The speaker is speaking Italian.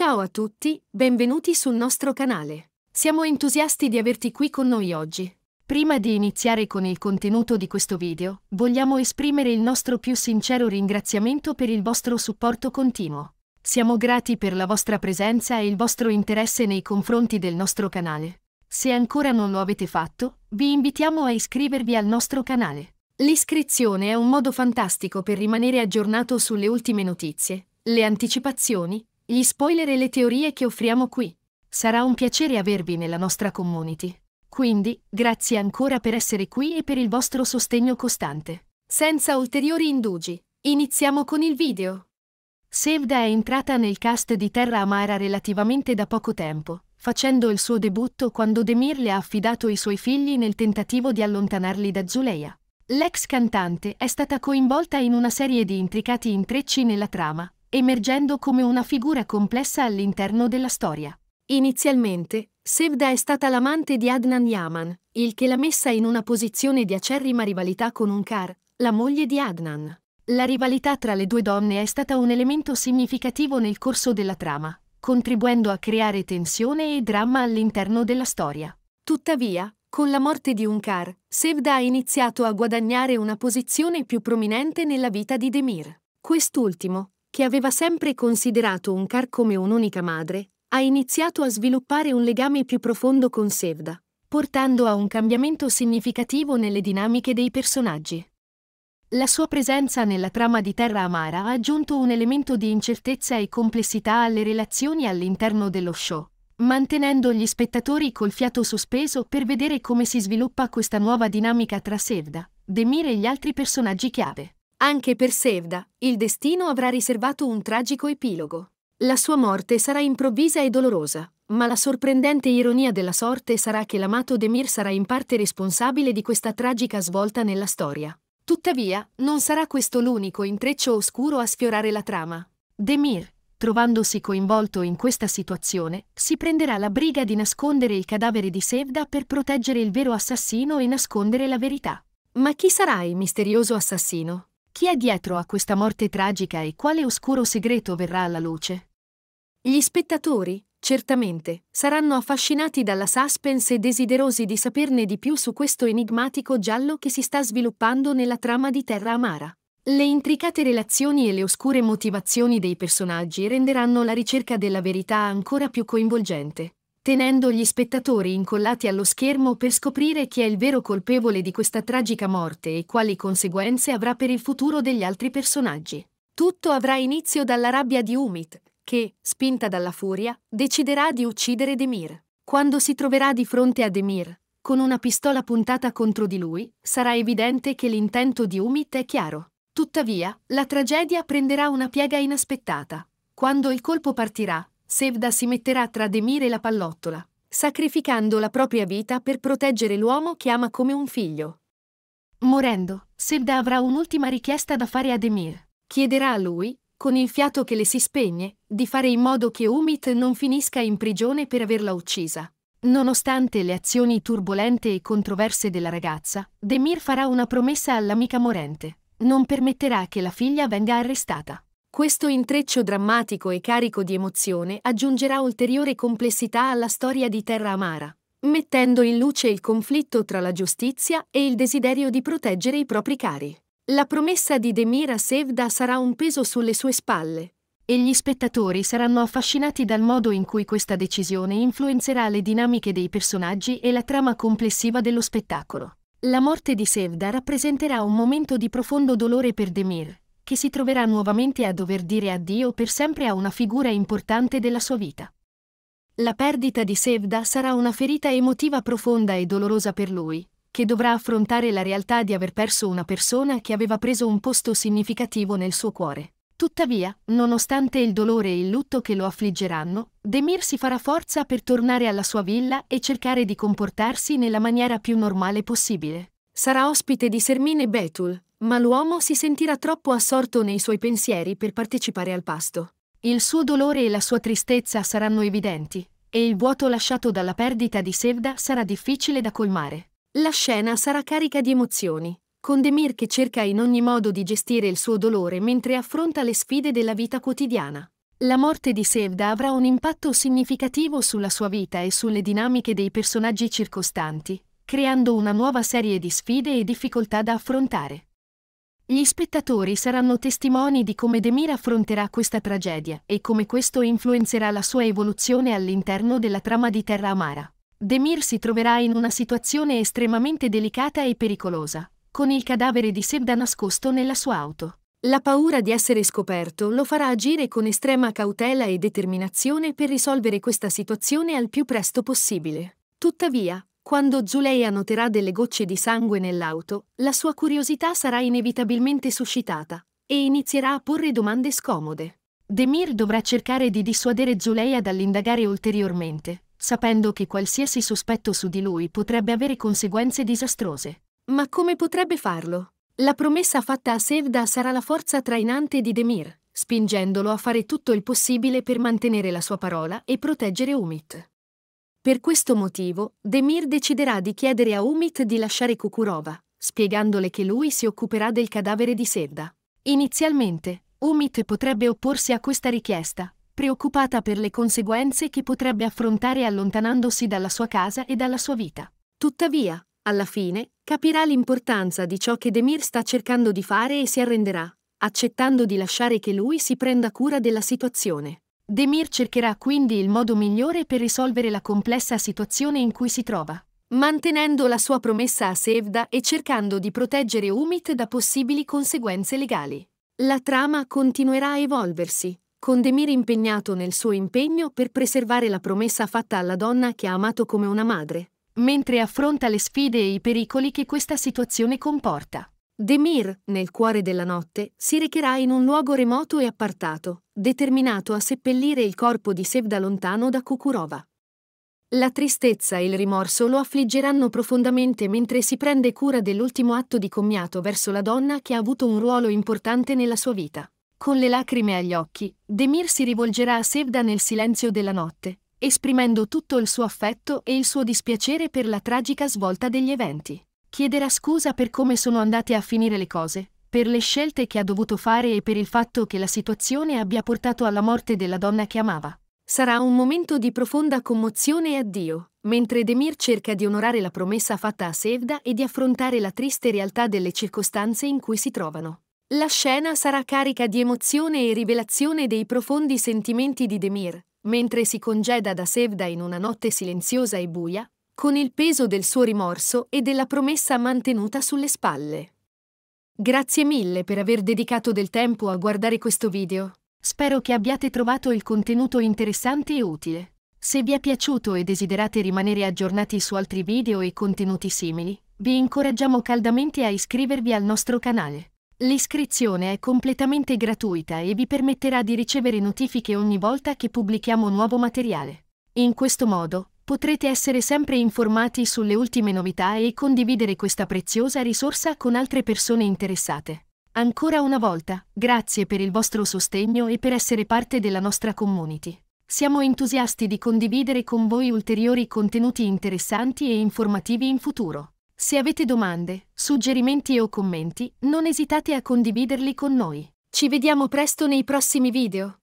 Ciao a tutti, benvenuti sul nostro canale. Siamo entusiasti di averti qui con noi oggi. Prima di iniziare con il contenuto di questo video, vogliamo esprimere il nostro più sincero ringraziamento per il vostro supporto continuo. Siamo grati per la vostra presenza e il vostro interesse nei confronti del nostro canale. Se ancora non lo avete fatto, vi invitiamo a iscrivervi al nostro canale. L'iscrizione è un modo fantastico per rimanere aggiornato sulle ultime notizie, le anticipazioni gli spoiler e le teorie che offriamo qui. Sarà un piacere avervi nella nostra community. Quindi, grazie ancora per essere qui e per il vostro sostegno costante. Senza ulteriori indugi, iniziamo con il video. Sevda è entrata nel cast di Terra Amara relativamente da poco tempo, facendo il suo debutto quando Demir le ha affidato i suoi figli nel tentativo di allontanarli da Zuleia. L'ex cantante è stata coinvolta in una serie di intricati intrecci nella trama, emergendo come una figura complessa all'interno della storia. Inizialmente, Sevda è stata l'amante di Adnan Yaman, il che l'ha messa in una posizione di acerrima rivalità con Unkar, la moglie di Adnan. La rivalità tra le due donne è stata un elemento significativo nel corso della trama, contribuendo a creare tensione e dramma all'interno della storia. Tuttavia, con la morte di Unkar, Sevda ha iniziato a guadagnare una posizione più prominente nella vita di Demir. Quest'ultimo, che aveva sempre considerato Unkar come un'unica madre, ha iniziato a sviluppare un legame più profondo con Sevda, portando a un cambiamento significativo nelle dinamiche dei personaggi. La sua presenza nella trama di Terra Amara ha aggiunto un elemento di incertezza e complessità alle relazioni all'interno dello show, mantenendo gli spettatori col fiato sospeso per vedere come si sviluppa questa nuova dinamica tra Sevda, Demir e gli altri personaggi chiave. Anche per Sevda, il destino avrà riservato un tragico epilogo. La sua morte sarà improvvisa e dolorosa, ma la sorprendente ironia della sorte sarà che l'amato Demir sarà in parte responsabile di questa tragica svolta nella storia. Tuttavia, non sarà questo l'unico intreccio oscuro a sfiorare la trama. Demir, trovandosi coinvolto in questa situazione, si prenderà la briga di nascondere il cadavere di Sevda per proteggere il vero assassino e nascondere la verità. Ma chi sarà il misterioso assassino? Chi è dietro a questa morte tragica e quale oscuro segreto verrà alla luce? Gli spettatori, certamente, saranno affascinati dalla suspense e desiderosi di saperne di più su questo enigmatico giallo che si sta sviluppando nella trama di Terra Amara. Le intricate relazioni e le oscure motivazioni dei personaggi renderanno la ricerca della verità ancora più coinvolgente tenendo gli spettatori incollati allo schermo per scoprire chi è il vero colpevole di questa tragica morte e quali conseguenze avrà per il futuro degli altri personaggi. Tutto avrà inizio dalla rabbia di Umit, che, spinta dalla furia, deciderà di uccidere Demir. Quando si troverà di fronte a Demir, con una pistola puntata contro di lui, sarà evidente che l'intento di Umit è chiaro. Tuttavia, la tragedia prenderà una piega inaspettata. Quando il colpo partirà, Sevda si metterà tra Demir e la pallottola, sacrificando la propria vita per proteggere l'uomo che ama come un figlio. Morendo, Sevda avrà un'ultima richiesta da fare a Demir. Chiederà a lui, con il fiato che le si spegne, di fare in modo che Umit non finisca in prigione per averla uccisa. Nonostante le azioni turbolente e controverse della ragazza, Demir farà una promessa all'amica morente. Non permetterà che la figlia venga arrestata. Questo intreccio drammatico e carico di emozione aggiungerà ulteriore complessità alla storia di Terra Amara, mettendo in luce il conflitto tra la giustizia e il desiderio di proteggere i propri cari. La promessa di Demira Sevda sarà un peso sulle sue spalle, e gli spettatori saranno affascinati dal modo in cui questa decisione influenzerà le dinamiche dei personaggi e la trama complessiva dello spettacolo. La morte di Sevda rappresenterà un momento di profondo dolore per Demir, che si troverà nuovamente a dover dire addio per sempre a una figura importante della sua vita. La perdita di Sevda sarà una ferita emotiva profonda e dolorosa per lui, che dovrà affrontare la realtà di aver perso una persona che aveva preso un posto significativo nel suo cuore. Tuttavia, nonostante il dolore e il lutto che lo affliggeranno, Demir si farà forza per tornare alla sua villa e cercare di comportarsi nella maniera più normale possibile. Sarà ospite di Sermine Betul, ma l'uomo si sentirà troppo assorto nei suoi pensieri per partecipare al pasto. Il suo dolore e la sua tristezza saranno evidenti, e il vuoto lasciato dalla perdita di Sevda sarà difficile da colmare. La scena sarà carica di emozioni, con Demir che cerca in ogni modo di gestire il suo dolore mentre affronta le sfide della vita quotidiana. La morte di Sevda avrà un impatto significativo sulla sua vita e sulle dinamiche dei personaggi circostanti, creando una nuova serie di sfide e difficoltà da affrontare. Gli spettatori saranno testimoni di come Demir affronterà questa tragedia e come questo influenzerà la sua evoluzione all'interno della trama di Terra Amara. Demir si troverà in una situazione estremamente delicata e pericolosa, con il cadavere di Sebda nascosto nella sua auto. La paura di essere scoperto lo farà agire con estrema cautela e determinazione per risolvere questa situazione al più presto possibile. Tuttavia, quando Zuleia noterà delle gocce di sangue nell'auto, la sua curiosità sarà inevitabilmente suscitata e inizierà a porre domande scomode. Demir dovrà cercare di dissuadere Zuleia dall'indagare ulteriormente, sapendo che qualsiasi sospetto su di lui potrebbe avere conseguenze disastrose. Ma come potrebbe farlo? La promessa fatta a Sevda sarà la forza trainante di Demir, spingendolo a fare tutto il possibile per mantenere la sua parola e proteggere Umit. Per questo motivo, Demir deciderà di chiedere a Umit di lasciare Kukurova, spiegandole che lui si occuperà del cadavere di Sedda. Inizialmente, Umit potrebbe opporsi a questa richiesta, preoccupata per le conseguenze che potrebbe affrontare allontanandosi dalla sua casa e dalla sua vita. Tuttavia, alla fine, capirà l'importanza di ciò che Demir sta cercando di fare e si arrenderà, accettando di lasciare che lui si prenda cura della situazione. Demir cercherà quindi il modo migliore per risolvere la complessa situazione in cui si trova, mantenendo la sua promessa a Sevda e cercando di proteggere Umit da possibili conseguenze legali. La trama continuerà a evolversi, con Demir impegnato nel suo impegno per preservare la promessa fatta alla donna che ha amato come una madre, mentre affronta le sfide e i pericoli che questa situazione comporta. Demir, nel cuore della notte, si recherà in un luogo remoto e appartato, determinato a seppellire il corpo di Sevda lontano da Kukurova. La tristezza e il rimorso lo affliggeranno profondamente mentre si prende cura dell'ultimo atto di commiato verso la donna che ha avuto un ruolo importante nella sua vita. Con le lacrime agli occhi, Demir si rivolgerà a Sevda nel silenzio della notte, esprimendo tutto il suo affetto e il suo dispiacere per la tragica svolta degli eventi. Chiederà scusa per come sono andate a finire le cose, per le scelte che ha dovuto fare e per il fatto che la situazione abbia portato alla morte della donna che amava. Sarà un momento di profonda commozione e addio, mentre Demir cerca di onorare la promessa fatta a Sevda e di affrontare la triste realtà delle circostanze in cui si trovano. La scena sarà carica di emozione e rivelazione dei profondi sentimenti di Demir, mentre si congeda da Sevda in una notte silenziosa e buia, con il peso del suo rimorso e della promessa mantenuta sulle spalle. Grazie mille per aver dedicato del tempo a guardare questo video. Spero che abbiate trovato il contenuto interessante e utile. Se vi è piaciuto e desiderate rimanere aggiornati su altri video e contenuti simili, vi incoraggiamo caldamente a iscrivervi al nostro canale. L'iscrizione è completamente gratuita e vi permetterà di ricevere notifiche ogni volta che pubblichiamo nuovo materiale. In questo modo, potrete essere sempre informati sulle ultime novità e condividere questa preziosa risorsa con altre persone interessate. Ancora una volta, grazie per il vostro sostegno e per essere parte della nostra community. Siamo entusiasti di condividere con voi ulteriori contenuti interessanti e informativi in futuro. Se avete domande, suggerimenti o commenti, non esitate a condividerli con noi. Ci vediamo presto nei prossimi video.